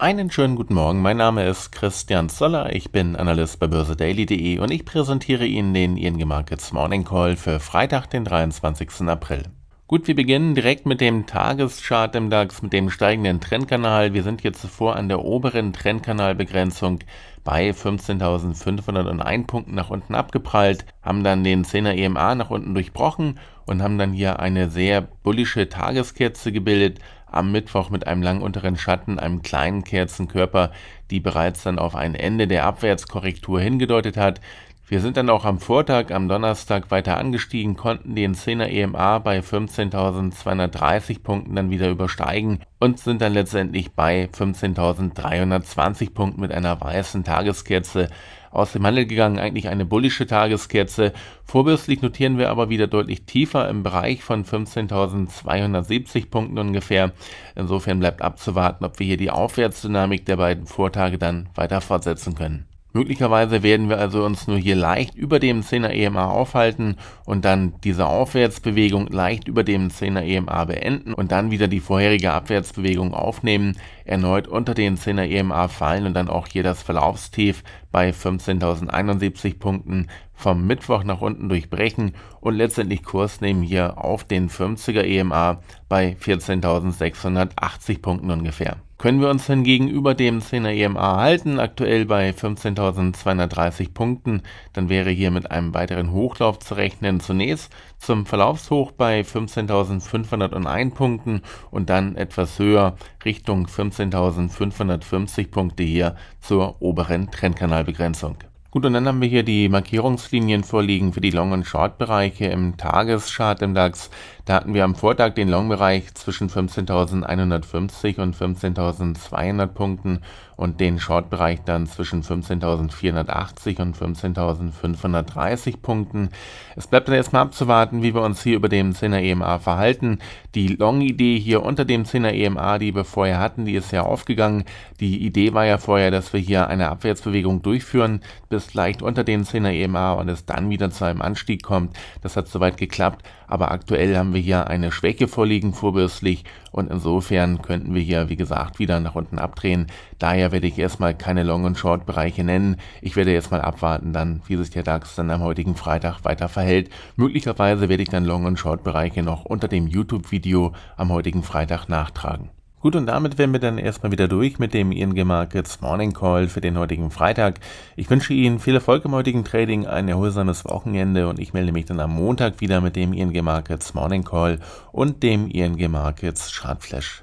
Einen schönen guten Morgen, mein Name ist Christian Zoller, ich bin Analyst bei börsedaily.de und ich präsentiere Ihnen den ING Markets Morning Call für Freitag, den 23. April. Gut, wir beginnen direkt mit dem Tageschart im DAX, mit dem steigenden Trendkanal. Wir sind jetzt zuvor an der oberen Trendkanalbegrenzung bei 15.501 Punkten nach unten abgeprallt, haben dann den 10er EMA nach unten durchbrochen und haben dann hier eine sehr bullische Tageskerze gebildet am Mittwoch mit einem lang unteren Schatten, einem kleinen Kerzenkörper, die bereits dann auf ein Ende der Abwärtskorrektur hingedeutet hat. Wir sind dann auch am Vortag, am Donnerstag weiter angestiegen, konnten den 10er EMA bei 15.230 Punkten dann wieder übersteigen und sind dann letztendlich bei 15.320 Punkten mit einer weißen Tageskerze aus dem Handel gegangen. Eigentlich eine bullische Tageskerze. Vorbürstlich notieren wir aber wieder deutlich tiefer im Bereich von 15.270 Punkten ungefähr. Insofern bleibt abzuwarten, ob wir hier die Aufwärtsdynamik der beiden Vortage dann weiter fortsetzen können. Möglicherweise werden wir also uns nur hier leicht über dem 10er EMA aufhalten und dann diese Aufwärtsbewegung leicht über dem 10er EMA beenden und dann wieder die vorherige Abwärtsbewegung aufnehmen, erneut unter den 10er EMA fallen und dann auch hier das Verlaufstief bei 15.071 Punkten vom Mittwoch nach unten durchbrechen und letztendlich Kurs nehmen hier auf den 50er EMA bei 14.680 Punkten ungefähr. Können wir uns hingegen über dem 10er EMA halten, aktuell bei 15.230 Punkten, dann wäre hier mit einem weiteren Hochlauf zu rechnen. Zunächst zum Verlaufshoch bei 15.501 Punkten und dann etwas höher Richtung 15.550 Punkte hier zur oberen Trendkanalbegrenzung. Gut, und dann haben wir hier die Markierungslinien vorliegen für die Long- und Short-Bereiche im Tageschart im DAX. Da hatten wir am Vortag den Long-Bereich zwischen 15.150 und 15.200 Punkten und den Short-Bereich dann zwischen 15.480 und 15.530 Punkten. Es bleibt dann erstmal abzuwarten, wie wir uns hier über dem 10er EMA verhalten. Die Long-Idee hier unter dem 10er EMA, die wir vorher hatten, die ist ja aufgegangen. Die Idee war ja vorher, dass wir hier eine Abwärtsbewegung durchführen, bis ist, leicht unter den 10er EMA und es dann wieder zu einem Anstieg kommt. Das hat soweit geklappt, aber aktuell haben wir hier eine Schwäche vorliegen vorbürstlich und insofern könnten wir hier, wie gesagt, wieder nach unten abdrehen. Daher werde ich erstmal keine Long- und Short-Bereiche nennen. Ich werde jetzt mal abwarten dann, wie sich der DAX dann am heutigen Freitag weiter verhält. Möglicherweise werde ich dann Long- und Short-Bereiche noch unter dem YouTube-Video am heutigen Freitag nachtragen. Gut, und damit wären wir dann erstmal wieder durch mit dem ING Markets Morning Call für den heutigen Freitag. Ich wünsche Ihnen viel Erfolg im heutigen Trading, ein erholsames Wochenende und ich melde mich dann am Montag wieder mit dem ING Markets Morning Call und dem ING Markets Chartflash.